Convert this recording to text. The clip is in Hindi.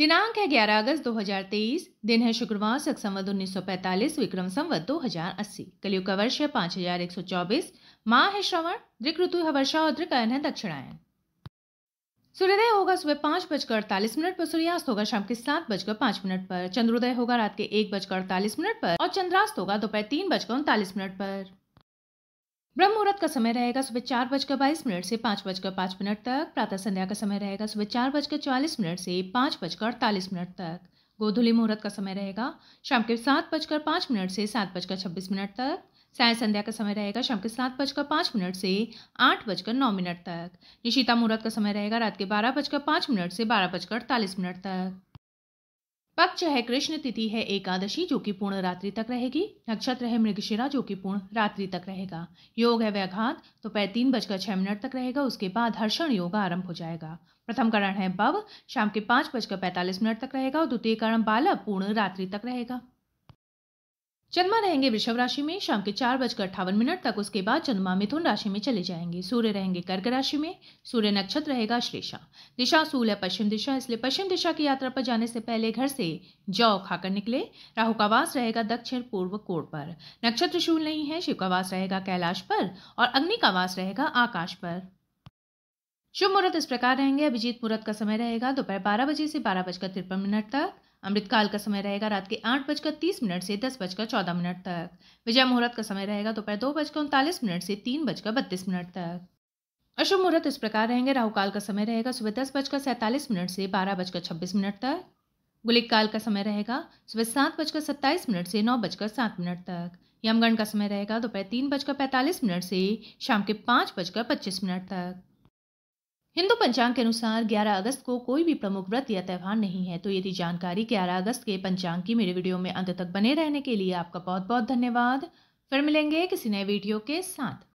दिनांक है 11 अगस्त 2023, दिन है शुक्रवार सख संवत उन्नीस विक्रम संवत 2080, कलियुग का वर्ष है पांच हजार एक सौ चौबीस माह है श्रवण दृक ऋतु है वर्षा और दृकयन है दक्षिणायन सूर्योदय होगा सुबह पाँच बजकर अड़तालीस मिनट पर सूर्यास्त होगा शाम के सात बजकर पांच मिनट पर चंद्रोदय होगा रात के एक बजकर अड़तालीस मिनट पर और चंद्रास्त होगा दोपहर तीन बजकर उनतालीस मिनट पर ब्रह्म मुहूर्त का समय रहेगा सुबह चार बजकर बाईस मिनट से पाँच बजकर पाँच मिनट तक प्रातः संध्या का समय रहेगा सुबह चार बजकर चालीस मिनट से पाँच बजकर अड़तालीस मिनट तक गोधुली मुहूर्त का समय रहेगा शाम के सात बजकर पाँच मिनट से सात बजकर छब्बीस मिनट तक साय संध्या का समय रहेगा शाम के सात बजकर पाँच मिनट से आठ बजकर नौ मिनट तक निशिता मुहूर्त का समय रहेगा रात के बारह बजकर पाँच मिनट से बारह बजकर अड़तालीस मिनट तक पक्ष है कृष्ण तिथि है एकादशी जो कि पूर्ण रात्रि तक रहेगी नक्षत्र है मृगशिरा जो कि पूर्ण रात्रि तक रहेगा योग है व्याघात तो पै तीन बजकर छह मिनट तक रहेगा उसके बाद हर्षण योग आरंभ हो जाएगा प्रथम कारण है बव शाम के पाँच बजकर पैंतालीस मिनट तक रहेगा और द्वितीय कारण बालक पूर्ण रात्रि तक रहेगा चंद्रमा रहेंगे वृषभ राशि में शाम के चार बजकर अट्ठावन मिनट तक उसके बाद चंद्रमा मिथुन राशि में चले जाएंगे सूर्य रहेंगे कर्क राशि में सूर्य नक्षत्र रहेगा श्लेषा दिशा सूल है पश्चिम दिशा इसलिए पश्चिम दिशा की यात्रा पर जाने से पहले घर से जौ खाकर निकले राहु का वास रहेगा दक्षिण पूर्व कोण पर नक्षत्र शूल नहीं है शिव का वास रहेगा कैलाश पर और अग्नि का वास रहेगा आकाश पर शुभ मुहूर्त इस प्रकार रहेंगे अभिजीत मुहूर्त का समय रहेगा दोपहर बारह बजे से बारह बजकर तिरपन मिनट तक अमृतकाल का समय रहेगा रात के आठ बजकर तीस मिनट से दस बजकर चौदह मिनट तक विजय मुहूर्त का समय रहेगा दोपहर दो बजकर उनतालीस मिनट से तीन बजकर बत्तीस मिनट तक अशुभ मुहूर्त इस प्रकार रहेंगे राहुकाल का समय रहेगा सुबह दस बजकर सैंतालीस मिनट से बारह बजकर छब्बीस मिनट तक गुलिक काल का समय रहेगा सुबह सात बजकर सत्ताईस मिनट से नौ बजकर सात मिनट तक यमगण का समय रहेगा दोपहर तीन बजकर पैंतालीस मिनट से शाम के पाँच बजकर पच्चीस मिनट तक हिंदू पंचांग के अनुसार 11 अगस्त को कोई भी प्रमुख व्रत या त्यौहार नहीं है तो यदि जानकारी 11 अगस्त के पंचांग की मेरे वीडियो में अंत तक बने रहने के लिए आपका बहुत बहुत धन्यवाद फिर मिलेंगे किसी नए वीडियो के साथ